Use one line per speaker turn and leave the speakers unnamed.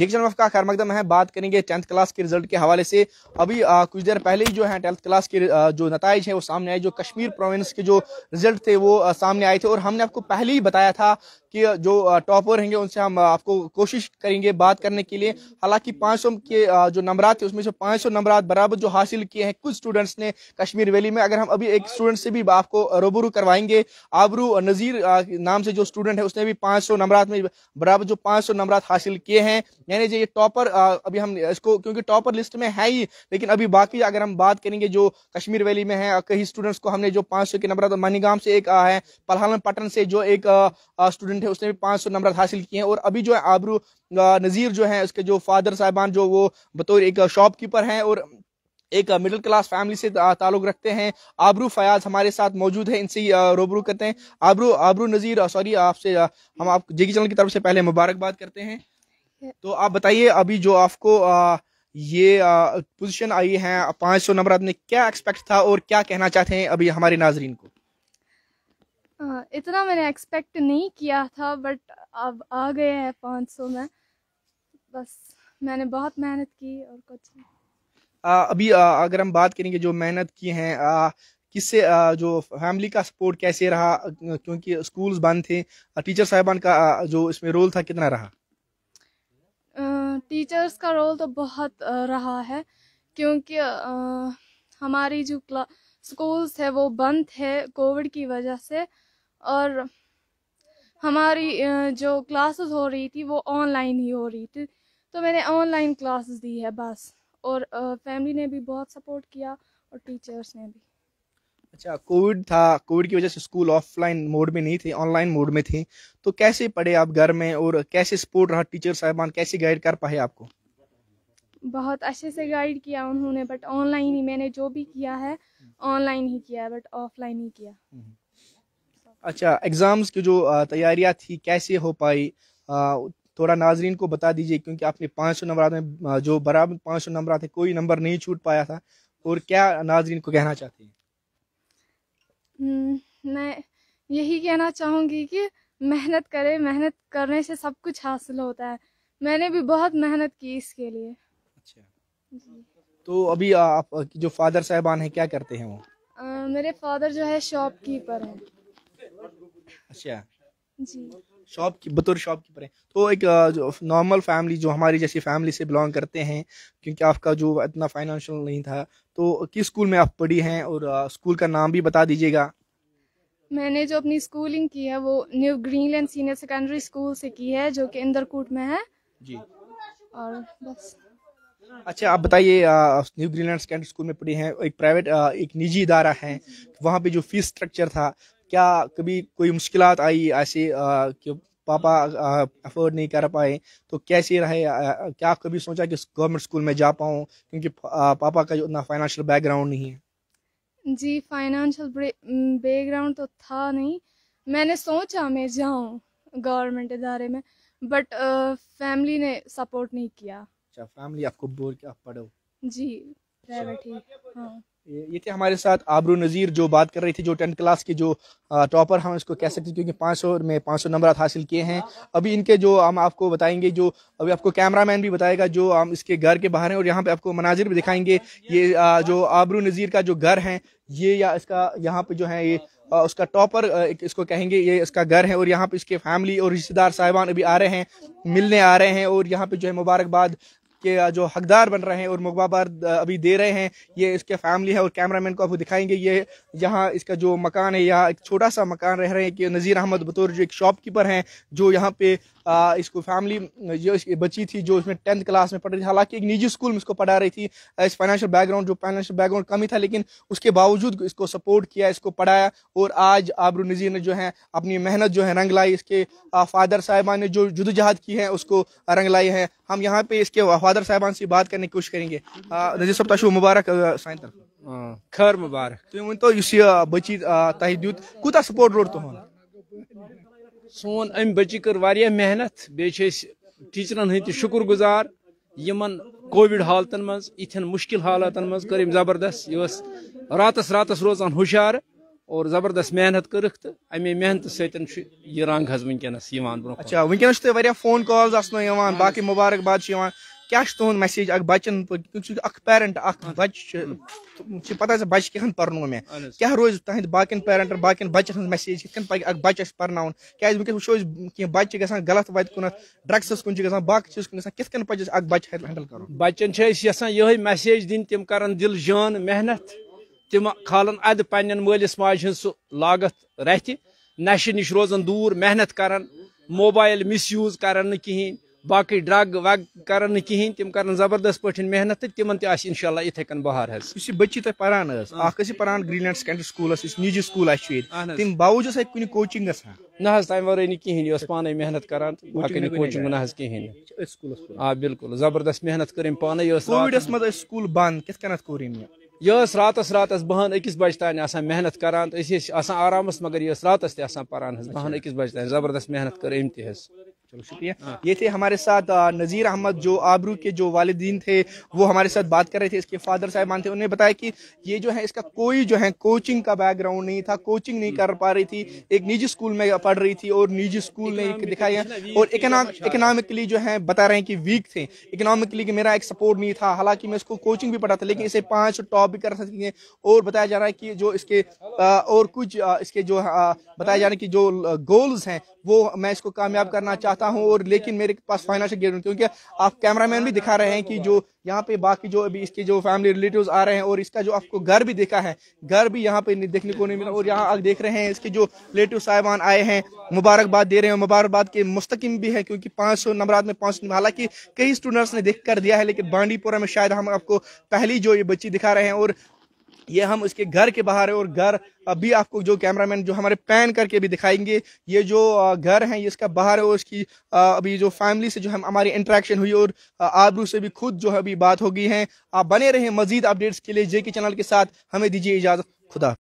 जिक्शन वफ का खैर मकदम है बात करेंगे टेंथ क्लास के रिजल्ट के हवाले से अभी आ, कुछ देर पहले ही जो है टेंथ क्लास के आ, जो नतज है वो सामने आए जो कश्मीर प्रोविंस के जो रिजल्ट थे वो आ, सामने आए थे और हमने आपको पहले ही बताया था कि जो टॉपर रहेंगे उनसे हम आपको कोशिश करेंगे बात करने के लिए हालांकि 500 के जो नंबरात थे उसमें से 500 नंबरात बराबर जो हासिल किए हैं कुछ स्टूडेंट्स ने कश्मीर वैली में अगर हम अभी एक स्टूडेंट से भी आपको रूबरू करवाएंगे आबरू नज़ीर नाम से जो स्टूडेंट है उसने भी पाँच नंबरात में बराबर जो पाँच नंबरात हासिल किए हैं यानी जो ये टॉपर अभी हम इसको क्योंकि टॉपर लिस्ट में है ही लेकिन अभी बाकी अगर हम बात करेंगे जो कश्मीर वैली में है कई स्टूडेंट्स को हमने जो पाँच के नंबर मनीगाम से एक है पलहालन पटन से जो एक स्टूडेंट है उसने भी पाँच सौ नंबर हासिल किए हैं और अभी जो है आबरू नज़ीर जो है उसके जो फादर साहबान जो वो बतौर एक शॉपकीपर हैं और एक मिडिल क्लास फैमिली से ताल्लुक रखते हैं आबरू फयाज हमारे साथ मौजूद है इनसे रूबरू करते हैं आबरू आबरू नज़ीर सॉरी आपसे हम आप जे चैनल की तरफ से पहले मुबारकबाद करते हैं तो आप बताइए अभी जो आपको ये पोजीशन आई है पाँच सौ नंबर आपने क्या एक्सपेक्ट था और क्या कहना चाहते हैं अभी हमारे नाजरीन को
इतना मैंने एक्सपेक्ट नहीं किया था बट अब आ गए हैं पाँच सौ में बस मैंने बहुत मेहनत की और कुछ
आ, अभी आ, अगर हम बात करेंगे जो मेहनत की आ, किससे जो फैमिली का सपोर्ट कैसे रहा क्योंकि स्कूल्स बंद थे टीचर साहिबान का जो इसमें रोल था कितना रहा
टीचर्स का रोल तो बहुत रहा है क्योंकि हमारी जो स्कूल्स है वो बंद थे कोविड की वजह से और हमारी जो क्लासेस हो रही थी वो ऑनलाइन ही हो रही थी तो मैंने ऑनलाइन क्लासेस दी है बस और फैमिली ने भी बहुत सपोर्ट किया और टीचर्स ने भी
अच्छा कोविड था कोविड की वजह से स्कूल ऑफलाइन मोड में नहीं थे ऑनलाइन मोड में थे तो कैसे पढ़े आप घर में और कैसे सपोर्ट रहा टीचर साहबान कैसे गाइड कर पाए आपको
बहुत अच्छे से गाइड किया उन्होंने बट ऑनलाइन ही मैंने जो भी किया है ऑनलाइन ही किया है बट ऑफलाइन ही किया हम्म।
अच्छा एग्ज़ाम्स की जो तैयारियाँ थी कैसे हो पाई थोड़ा नाजरीन को बता दीजिए क्योंकि आपने पाँच सौ नंबर जो बराबर पाँच सौ नंबर आते कोई नंबर नहीं छूट पाया था और क्या नाजरीन को कहना चाहते हैं
हम्म, मैं यही कहना चाहूँगी कि मेहनत करें मेहनत करने से सब कुछ हासिल होता है मैंने भी बहुत मेहनत की इसके लिए अच्छा
तो अभी आप जो फादर साहबान हैं क्या करते हैं वो
आ, मेरे फादर जो है शॉपकीपर हैं अच्छा जी
शॉप की बतौर शॉप कीपर हैं तो एक जो नॉर्मल फैमिली जो हमारी जैसी फैमिली से बिलोंग करते हैं क्योंकि आपका जो इतना फाइनेंशियल नहीं था तो किस स्कूल में आप पढ़ी हैं और स्कूल का नाम भी बता दीजिएगा
मैंने जो अपनी स्कूलिंग की है वो New Greenland Senior Secondary School से की है जो कि इंदरकूट में है जी और बस
अच्छा आप बताइए न्यू ग्रीनलैंड सेकेंडरी स्कूल में पढ़ी हैं एक प्राइवेट एक निजी इदारा है वहाँ पे जो फीस स्ट्रक्चर था क्या कभी कोई मुश्किल आई ऐसे कि पापा अफोर्ड नहीं कर पाए तो कैसे रहे आ, क्या कभी सोचा कि गवर्नमेंट स्कूल में जा पाऊँ क्योंकि पापा का जो उतना फाइनेंशियल बैकग्राउंड नहीं
है जी फाइनेंशियल बैकग्राउंड तो था नहीं मैंने सोचा मैं जाऊँ गवर्नमेंट इदारे में बट फैमिली ने सपोर्ट नहीं किया
अच्छा फैमिली आपको बोल के आप पढ़ो
जी प्राइवेट अच्छा। ही हाँ
ये थे हमारे साथ आबरू नज़ीर जो बात कर रही थी जो टेंथ क्लास के जो टॉपर हम इसको कह सकते हैं क्योंकि 500 में 500 नंबर हासिल किए हैं अभी इनके जो हम आपको बताएंगे जो अभी आपको कैमरामैन भी बताएगा जो हम इसके घर के बाहर हैं और यहाँ पे आपको मनाजिर भी दिखाएंगे ये जो आबरू नज़ीर का जो घर है ये या इसका यहाँ पे जो है ये उसका टॉपर इसको कहेंगे ये इसका घर है और यहाँ पे इसके फैमिली और रिश्तेदार साहिबान अभी आ रहे हैं मिलने आ रहे हैं और यहाँ पे जो है मुबारकबाद के जो हकदार बन रहे हैं और मुबाबार अभी दे रहे हैं ये इसके फैमिली है और कैमरामैन को आपको दिखाएंगे ये यहाँ इसका जो मकान है यहाँ एक छोटा सा मकान रह रहे हैं कि नज़ीर अहमद बतौर जो एक शॉपकीपर हैं जो यहाँ पे इसको फैमिली जो इसकी बच्ची थी जो इसमें टेंथ क्लास में पढ़ रही थी हालांकि एक निजी स्कूल में इसको पढ़ा रही थी इस फाइनेंशियल बैकग्राउंड जो फाइनेंशियल बैकग्राउंड कमी था लेकिन उसके बावजूद इसको सपोर्ट किया इसको पढ़ाया और आज आबरू नज़ीर ने जो है अपनी मेहनत जो है रंग लाई इसके फादर साहिबान ने जो जदोजहद की है उसको रंग लाई है हम यहाँ पे इसके फादर साहिबान से बात करने की कोशिश करेंगे नजीर सब तशु मुबारक साइन तरफ हाँ, खैर मुबारक तुम तो, तो इस बची तह कूदा कूत सपोर्ट रोड तुम्हारा
तो सोन अम बची कर वारिया मेहनत बेस टीचरन हद शुक्र गुजार यमन कोविड हालतन मज इथन मुश्किल हालातन मज कर जबरदस्त यह रातस रातस रोजान हुशार और जबरदस्त मेहनत कर अमे मेहनत सत्य रंग ब्रो
अच्छा वनस फोन कॉल बाकी मुबारकबाद क्या तुंद मैसेज अख बचन पेरेंट अख बच पता है बच्चे कहन पर्नो मैं क्या रोज तहद बाकन पेरेंटन बाकन बचन हम मैसेज कित पे अख बच क्या वह वो कह बच्चे ग गलत वत कुन ड्रग्सस कुन बाकी
चीज कुछ कित पज अख बच हैंडल कर बच्चन यहाँ ये मैसेज दिन तम कर दिल जान मेहनत तम खाल अद पे मलिस माज हज सह लागत रथ नशे नश रोजन दूर मेहनत कर मोबाइल मिस यूज कर कहें बाकी ड्रग वग कर कहें तम कर जबरदस्त पे मेहनत तो तिमन तह इथे कन बहार इस
बच्ची तक पान अ पान ग्रीनलैंड सेकेंडरी स्कूल निजी स्कूल तम बावजूद कुछ
कोचिंग ना तम वे कहें पान मेहनत करान कोचिंग ना कहें आ बिल्कुल जबरदस्त मेहनत कर स्कूल बंद कित यह रात रात बहन अकिस बज तान मेहनत करान आराम मगर यह रात तहन बहन अकिस बज तान जबरदस्त मेहनत कर चलो शुक्रिया ये थे हमारे साथ
नज़ीर अहमद जो आबरू के जो वालदीन थे वो हमारे साथ बात कर रहे थे इसके फादर साहब थे उन्होंने बताया कि ये जो है इसका कोई जो है कोचिंग का बैकग्राउंड नहीं था कोचिंग नहीं कर पा रही थी एक निजी स्कूल में पढ़ रही थी और निजी स्कूल ने दिखाया और इकोनॉमिकली जो है बता रहे हैं कि वीक थे इकोनॉमिकली मेरा एक सपोर्ट नहीं था हालांकि मैं इसको कोचिंग भी पढ़ा था लेकिन इसे पाँच टॉप भी कर सकती है और बताया जा रहा है कि जो इसके और कुछ इसके जो बताया जा रहा है कि जो गोल्स हैं वो मैं इसको कामयाब करना चाहता सकता हूं और लेकिन मेरे पास फाइनेंशियल गारंटी क्योंकि आप कैमरामैन भी दिखा रहे हैं कि जो यहाँ पे बाकी जो अभी इसके जो फैमिली रिलेटिव्स आ रहे हैं और इसका जो आपको घर भी देखा है घर भी यहाँ पे देखने को नहीं मिला और यहाँ आप देख रहे हैं इसके जो रिलेटिव साहिबान आए हैं मुबारकबाद दे रहे हैं मुबारकबाद के मुस्तकिम भी है क्योंकि पाँच सौ नवरात में पाँच हालांकि कई स्टूडेंट्स ने देख कर दिया है लेकिन बांडीपुरा में शायद हम आपको पहली जो ये बच्ची दिखा रहे हैं और ये हम उसके घर के बाहर है और घर अभी आपको जो कैमरामैन जो हमारे पैन करके भी दिखाएंगे ये जो घर है ये इसका बाहर है और इसकी अभी जो फैमिली से जो हम हमारी इंटरेक्शन हुई और आबरू से भी खुद जो है अभी बात हो गई है आप बने रहें मजीद अपडेट्स के लिए जे के चैनल के साथ हमें दीजिए इजाज़त खुदा